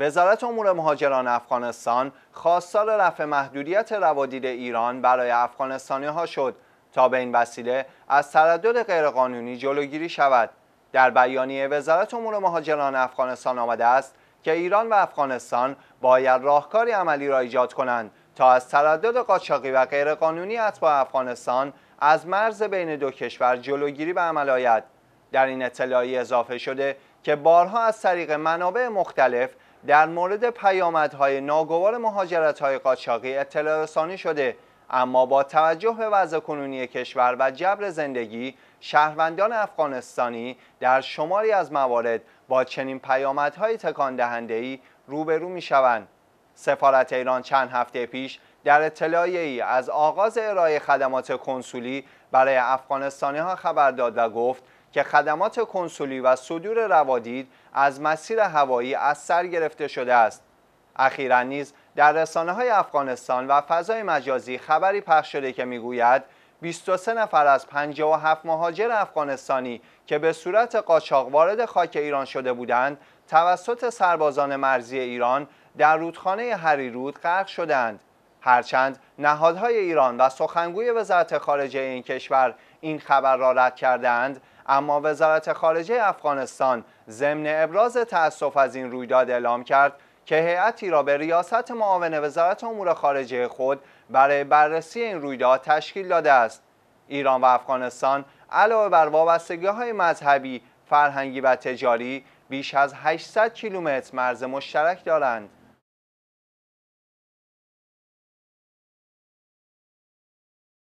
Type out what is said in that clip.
وزارت امور مهاجران افغانستان خواستار رفع محدودیت روادید ایران برای افغانستانی ها شد تا به این وسیله از تردد غیرقانونی جلوگیری شود در بیانیه وزارت امور مهاجران افغانستان آمده است که ایران و افغانستان باید راهکاری عملی را ایجاد کنند تا از تردد قاچاقی و غیرقانونی اتباع افغانستان از مرز بین دو کشور جلوگیری به عمل آید در این اطلاعی اضافه شده که بارها از طریق منابع مختلف در مورد پیامدهای ناگوار های قاچاقی اطلاع رسانی شده اما با توجه به وضع کنونی کشور و جبر زندگی شهروندان افغانستانی در شماری از موارد با چنین پیامدهای تکان دهنده‌ای روبرو شوند سفارت ایران چند هفته پیش در اطلاعی ای از آغاز ارائه خدمات کنسولی برای افغانستانی ها خبر داد و گفت که خدمات کنسولی و صدور روادید از مسیر هوایی از سر گرفته شده است اخیرا نیز در رسانه های افغانستان و فضای مجازی خبری پخش شده که میگوید 23 نفر از 57 مهاجر افغانستانی که به صورت قاچاق وارد خاک ایران شده بودند توسط سربازان مرزی ایران در رودخانه هریرود غرق شدند هرچند نهادهای ایران و سخنگوی وزارت خارجه این کشور این خبر را رد کردند اما وزارت خارجه افغانستان ضمن ابراز تأسف از این رویداد اعلام کرد که هیئتی را به ریاست معاون وزارت امور خارجه خود برای بررسی این رویداد تشکیل داده است ایران و افغانستان علاوه بر وابستگی های مذهبی، فرهنگی و تجاری بیش از 800 کیلومتر مرز مشترک دارند.